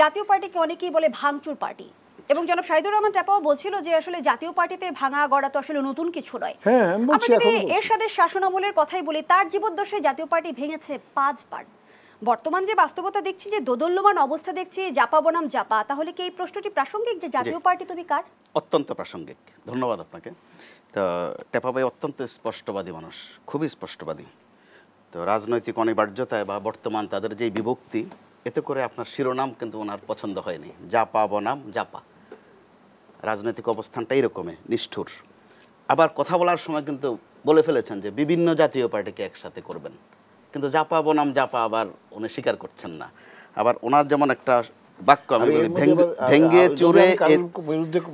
জাতীয় পার্টিকে অনেকেই বলে ভাঙচুর পার্টি এবং জনাব শাহিদুর রহমান টাপাও বলছিল যে আসলে জাতীয় পার্টিতে ভাঙা গড়া তো আসলে নতুন কিছু নয় এর সাথে শাসনামলের কথাই বলি তার জীবদ্দশে জাতীয় পার্টি ভেঙেছে পাঁচবার বর্তমান যে বাস্তবতা দেখছি যে দোদল্যমান অবস্থা দেখছি জাপা বনাম জাপা তাহলে কি এই প্রশ্নটি প্রাসঙ্গিক যে জাতীয় পার্টি তুমি কার অত্যন্ত প্রাসঙ্গিক ধন্যবাদ আপনাকে তো টেপা ভাই অত্যন্ত স্পষ্টবাদী মানুষ খুবই স্পষ্টবাদী তো রাজনৈতিক অনিবার্যতায় বা বর্তমান তাদের যে বিভক্তি এতে করে আপনার শিরোনাম কিন্তু ওনার পছন্দ হয়নি জাপা বনাম জাপা রাজনৈতিক অবস্থানটা এরকমে নিষ্ঠুর আবার কথা বলার সময় কিন্তু বলে ফেলেছেন যে বিভিন্ন জাতীয় পার্টিকে একসাথে করবেন কিন্তু জাপা বনাম জাপা আবার উনি স্বীকার করছেন না আবার ওনার যেমন একটা বাক্য আমি ভেঙ্গে চুরে না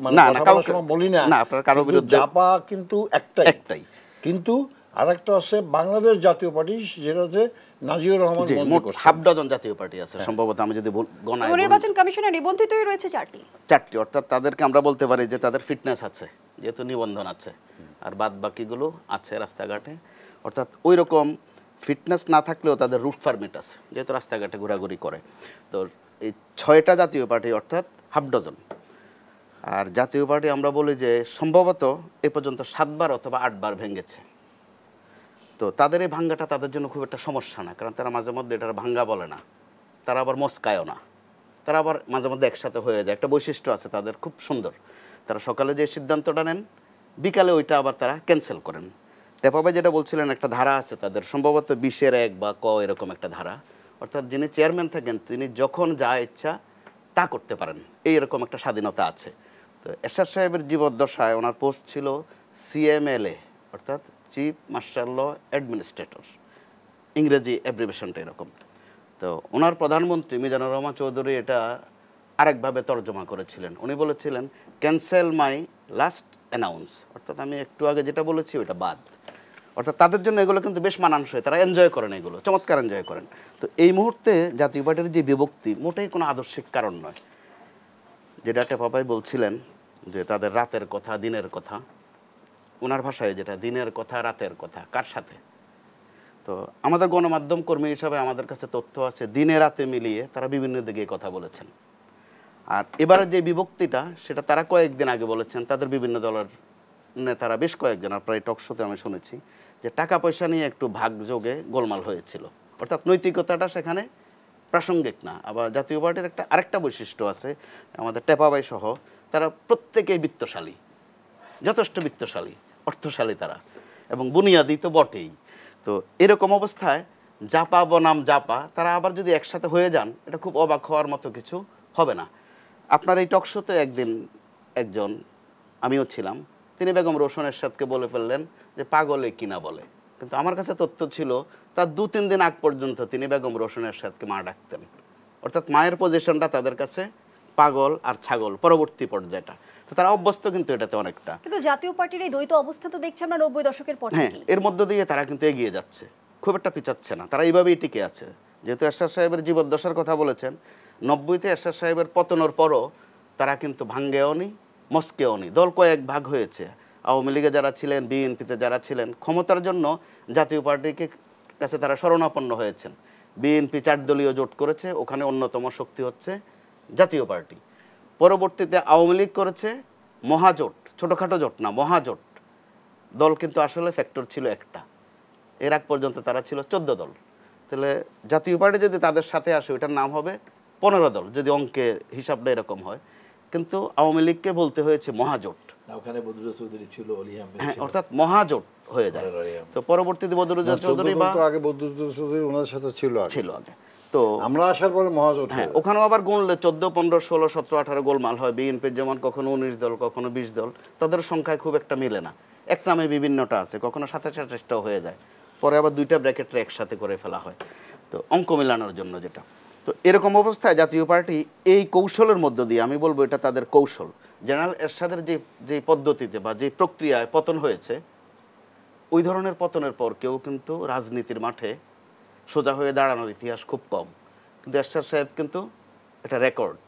মানে না কারো বলি না না আপনার কারো বিরুদ্ধে জাপা কিন্তু একটাই একটাই কিন্তু আরেকটা আছে বাংলাদেশ জাতীয় পার্টি যেটাতে নাজিউর রহমান মোট হাফ ডজন জাতীয় পার্টি আছে হ্যাঁ। সম্ভবত আমি যদি গণায় নির্বাচন কমিশনে নিবন্ধিতই রয়েছে চারটি চারটি অর্থাৎ তাদেরকে আমরা বলতে পারি যে তাদের ফিটনেস আছে যেহেতু নিবন্ধন আছে আর বাদ বাকিগুলো আছে রাস্তাঘাটে অর্থাৎ ওই রকম ফিটনেস না থাকলেও তাদের রুট পারমিট আছে যেহেতু রাস্তাঘাটে ঘোরাঘুরি করে তো এই ছয়টা জাতীয় পার্টি অর্থাৎ হাফ ডজন আর জাতীয় পার্টি আমরা বলি যে সম্ভবত এ পর্যন্ত সাতবার অথবা আটবার ভেঙেছে তো তাদের এই ভাঙ্গাটা তাদের জন্য খুব একটা সমস্যা না কারণ তারা মাঝে মধ্যে এটার ভাঙ্গা বলে না তারা আবার মস্কায়ও না তারা আবার মাঝে মধ্যে একসাথে হয়ে যায় একটা বৈশিষ্ট্য আছে তাদের খুব সুন্দর তারা সকালে যে সিদ্ধান্তটা নেন বিকালে ওইটা আবার তারা ক্যান্সেল করেন টেপাবাই যেটা বলছিলেন একটা ধারা আছে তাদের সম্ভবত বিশের এক বা ক এরকম একটা ধারা অর্থাৎ যিনি চেয়ারম্যান থাকেন তিনি যখন যা ইচ্ছা তা করতে পারেন এই এরকম একটা স্বাধীনতা আছে তো এরশাদ সাহেবের জীবদ্দশায় ওনার পোস্ট ছিল সিএমএলএ অর্থাৎ চিফ মার্শাল ল অ্যাডমিনিস্ট্রেটর ইংরেজি অ্যাব্রিভেশনটা এরকম তো ওনার প্রধানমন্ত্রী মিজানুর রহমান চৌধুরী এটা আরেকভাবে তর্জমা করেছিলেন উনি বলেছিলেন ক্যান্সেল মাই লাস্ট অ্যানাউন্স অর্থাৎ আমি একটু আগে যেটা বলেছি ওইটা বাদ অর্থাৎ তাদের জন্য এগুলো কিন্তু বেশ মানানসই তারা এনজয় করেন এগুলো চমৎকার এনজয় করেন তো এই মুহূর্তে জাতীয় পার্টির যে বিভক্তি মোটেই কোনো আদর্শিক কারণ নয় যেটা টেপাপাই বলছিলেন যে তাদের রাতের কথা দিনের কথা ওনার ভাষায় যেটা দিনের কথা রাতের কথা কার সাথে তো আমাদের গণমাধ্যম কর্মী হিসাবে আমাদের কাছে তথ্য আছে দিনে রাতে মিলিয়ে তারা বিভিন্ন দিকে কথা বলেছেন আর এবার যে বিভক্তিটা সেটা তারা কয়েকদিন আগে বলেছেন তাদের বিভিন্ন দলের নেতারা বেশ কয়েকজন আর প্রায় টকশোতে আমি শুনেছি যে টাকা পয়সা নিয়ে একটু ভাগযোগে গোলমাল হয়েছিল অর্থাৎ নৈতিকতাটা সেখানে প্রাসঙ্গিক না আবার জাতীয় পার্টির একটা আরেকটা বৈশিষ্ট্য আছে আমাদের টেপাবাই সহ তারা প্রত্যেকেই বিত্তশালী যথেষ্ট বিত্তশালী অর্থশালী তারা এবং বুনিয়াদি তো বটেই তো এরকম অবস্থায় জাপা বনাম জাপা তারা আবার যদি একসাথে হয়ে যান এটা খুব অবাক হওয়ার মতো কিছু হবে না আপনার এই টকশোতে একদিন একজন আমিও ছিলাম তিনি বেগম রোশন এরশাদকে বলে ফেললেন যে পাগলে কিনা বলে কিন্তু আমার কাছে তথ্য ছিল তার দু তিন দিন আগ পর্যন্ত তিনি বেগম রোশন এরশাদকে মা ডাকতেন অর্থাৎ মায়ের পজিশনটা তাদের কাছে পাগল আর ছাগল পরবর্তী পর্যায়টা তো তারা অভ্যস্ত কিন্তু এটাতে অনেকটা কিন্তু জাতীয় পার্টির এই দ্বৈত অবস্থা তো দেখছি আমরা নব্বই দশকের পর হ্যাঁ এর মধ্য দিয়ে তারা কিন্তু এগিয়ে যাচ্ছে খুব একটা পিছাচ্ছে না তারা এইভাবেই টিকে আছে যেহেতু এরশাদ সাহেবের জীবদ্দশার কথা বলেছেন নব্বইতে এরশাদ সাহেবের পতনের পরও তারা কিন্তু ভাঙ্গেও নি মস্কেও নি দল কয়েক ভাগ হয়েছে আওয়ামী লীগে যারা ছিলেন বিএনপিতে যারা ছিলেন ক্ষমতার জন্য জাতীয় পার্টিকে কাছে তারা শরণাপন্ন হয়েছেন বিএনপি চারদলীয় জোট করেছে ওখানে অন্যতম শক্তি হচ্ছে জাতীয় পার্টি পরবর্তীতে আওয়ামী লীগ করেছে মহাজোট ছোটোখাটো জোট না মহাজোট দল কিন্তু আসলে ফ্যাক্টর ছিল একটা এর আগ পর্যন্ত তারা ছিল চোদ্দ দল তাহলে জাতীয় পার্টি যদি তাদের সাথে আসে ওইটার নাম হবে পনেরো দল যদি অঙ্কে হিসাবটা এরকম হয় কিন্তু আওয়ামী লীগকে বলতে হয়েছে মহাজোট ওখানে বদরুল চৌধুরী ছিল হ্যাঁ অর্থাৎ মহাজোট হয়ে যায় তো পরবর্তীতে বদরুল চৌধুরী বা আগে বদরুল চৌধুরী ওনার সাথে ছিল ছিল আগে তো আমরা আসার পরে মহাজ হ্যাঁ ওখানেও আবার গুনলে চোদ্দ পনেরো ষোলো সতেরো আঠারো গোলমাল হয় বিএনপির যেমন কখনো উনিশ দল কখনো বিশ দল তাদের সংখ্যায় খুব একটা মিলে না এক নামে বিভিন্নটা আছে কখনো সাতাশ আঠাশটাও হয়ে যায় পরে আবার দুইটা ব্র্যাকেটটা একসাথে করে ফেলা হয় তো অঙ্ক মিলানোর জন্য যেটা তো এরকম অবস্থায় জাতীয় পার্টি এই কৌশলের মধ্য দিয়ে আমি বলবো এটা তাদের কৌশল জেনারেল এরশাদের যে যে পদ্ধতিতে বা যে প্রক্রিয়ায় পতন হয়েছে ওই ধরনের পতনের পর কেউ কিন্তু রাজনীতির মাঠে সোজা হয়ে দাঁড়ানোর ইতিহাস খুব কম কিন্তু এরশাদ সাহেব কিন্তু এটা রেকর্ড